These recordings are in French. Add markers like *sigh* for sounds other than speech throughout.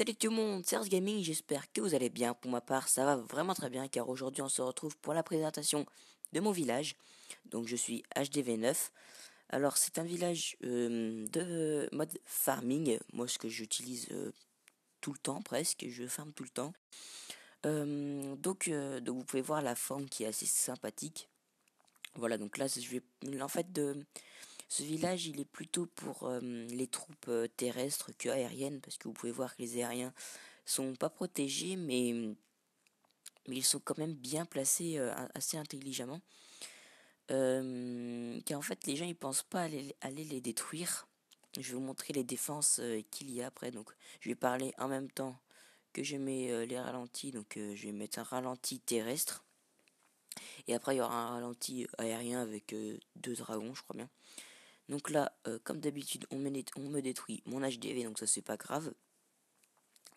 Salut tout le monde, c'est Gaming, j'espère que vous allez bien. Pour ma part, ça va vraiment très bien car aujourd'hui on se retrouve pour la présentation de mon village. Donc je suis HDV9. Alors c'est un village euh, de mode farming, moi ce que j'utilise euh, tout le temps presque, je ferme tout le temps. Euh, donc, donc vous pouvez voir la forme qui est assez sympathique. Voilà, donc là je vais en fait de ce village, il est plutôt pour euh, les troupes euh, terrestres que aériennes, parce que vous pouvez voir que les aériens sont pas protégés, mais, ils sont quand même bien placés euh, assez intelligemment. car en fait, les gens, ils pensent pas aller, les détruire. Je vais vous montrer les défenses qu'il y a après. Donc, je vais parler en même temps que je mets les ralentis. Donc, je vais mettre un ralenti terrestre. Et après, il y aura un ralenti aérien avec deux dragons, je crois bien. Donc là, euh, comme d'habitude, on, me détruit mon HDV, donc ça c'est pas grave.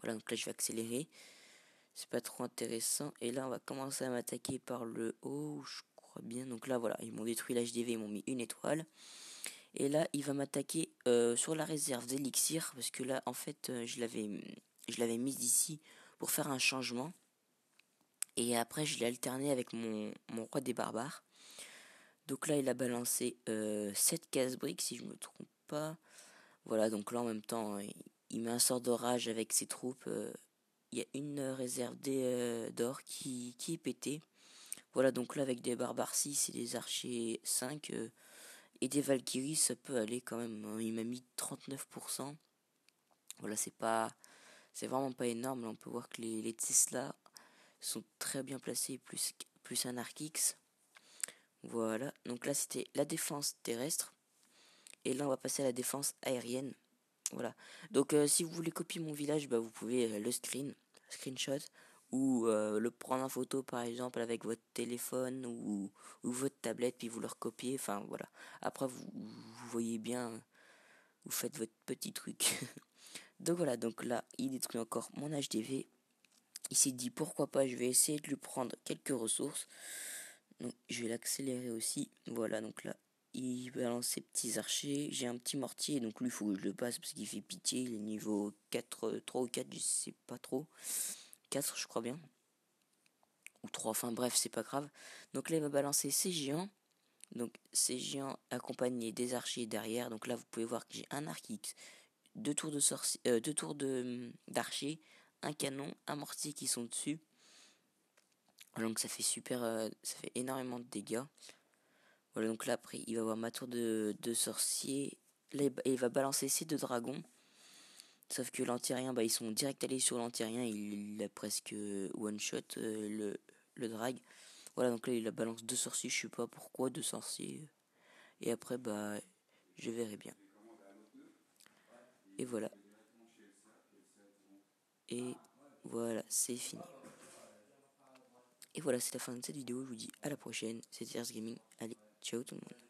Voilà, donc là je vais accélérer. C'est pas trop intéressant. Et là, on va commencer à m'attaquer par le haut, je crois bien. Donc là, voilà, ils m'ont détruit l'HDV, ils m'ont mis une étoile. Et là, il va m'attaquer euh, sur la réserve d'élixir, parce que là, en fait, euh, je l'avais, je l'avais mise ici pour faire un changement. Et après, je l'ai alterné avec mon roi des barbares. Donc là, il a balancé 7 euh, cases briques, si je me trompe pas. Voilà, donc là, en même temps, euh, il met un sort d'orage avec ses troupes. Euh, il y a une réserve d'or qui, est pétée. Voilà, donc là, avec des barbares 6 et des archers 5 et des valkyries, ça peut aller quand même. Hein. Il m'a mis 39%. Voilà, c'est pas. C'est vraiment pas énorme. Là, on peut voir que les, Tesla sont très bien placés, plus, plus un voilà, donc là c'était la défense terrestre. Et là on va passer à la défense aérienne. Voilà. Donc euh, si vous voulez copier mon village, bah, vous pouvez euh, le screen, screenshot, ou euh, le prendre en photo par exemple avec votre téléphone ou, votre tablette, puis vous le recopiez. Enfin voilà. Après vous, vous voyez bien, vous faites votre petit truc. *laughs* donc voilà, donc là il détruit encore mon HDV. Il s'est dit pourquoi pas, je vais essayer de lui prendre quelques ressources je vais l'accélérer aussi. Voilà, donc là, il balance ses petits archers. J'ai un petit mortier, donc lui, il faut que je le passe parce qu'il fait pitié. Il est niveau 4, 3 euh, ou 4, je sais pas trop. 4, je crois bien. Ou 3, enfin bref, c'est pas grave. Donc là, il va balancer ses géants. Donc ces géants accompagnés des archers derrière. Donc là, vous pouvez voir que j'ai un arc X, deux tours de euh, de d'archers, un canon, un mortier qui sont dessus donc ça fait super, euh, ça fait énormément de dégâts. Voilà, donc là après il va avoir ma tour de, de sorcier. Là il, va balancer ses deux dragons. Sauf que l'antirien, bah, ils sont direct allés sur l'antirien. Il, il, a presque euh, one shot euh, le, le drag. Voilà, donc là il balance deux sorciers. Je sais pas pourquoi deux sorciers. Et après, bah, je verrai bien. Et voilà. Et voilà, c'est fini. Et voilà, c'est la fin de cette vidéo. Je vous dis à la prochaine. C'était Gaming. Allez, ciao tout le monde.